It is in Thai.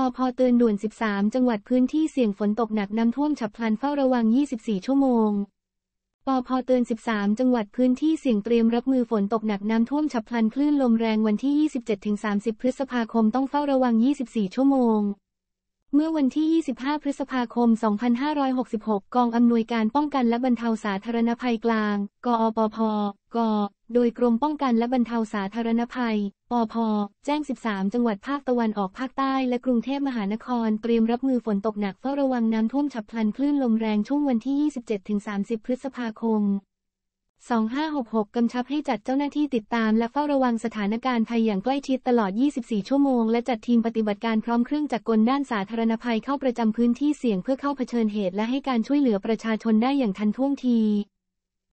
ปพเตือนด่วน 13 จังหวัดพื้นที่เสี่ยงฝนตกหนักน้ำท่วมฉับพลันเฝ้าระวัง24ชั่วโมงปพเตือน13 จังหวัดพื้นที่เสี่ยงเตรียมรับมือฝนตกหนักน้ำท่วมฉับพลันคลื่นลมแรงวันที่ 27-30 พฤษภาคมต้องเฝ้าระวัง24ชั่วโมงเมื่อวันที่ 25 พฤษภาคม 2566 กองอำนวยการป้องกันและบรรเทาสาธารณภัยกลาง กอปพกโดยกรมป้องกันและบรรเทาสาธารณภัยปพแจ้ง 13 จังหวัดภาคตะวันออกภาคใต้และกรุงเทพมหานครเตรียมรับมือฝนตกหนักเฝ้าระวังน้ำท่วมฉับพลันคลื่นลมแรงช่วงวันที่ 27-30 พฤษภาคม2566 กำชับให้จัดเจ้าหน้าที่ติดตามและเฝ้าระวังสถานการณ์ภัยอย่างใกล้ชิดตลอด 24 ชั่วโมง และจัดทีมปฏิบัติการพร้อมเครื่องจักรกลด้านสาธารณภัยเข้าประจำพื้นที่เสี่ยงเพื่อเข้าเผชิญเหตุและให้การช่วยเหลือประชาชนได้อย่างทันท่วงที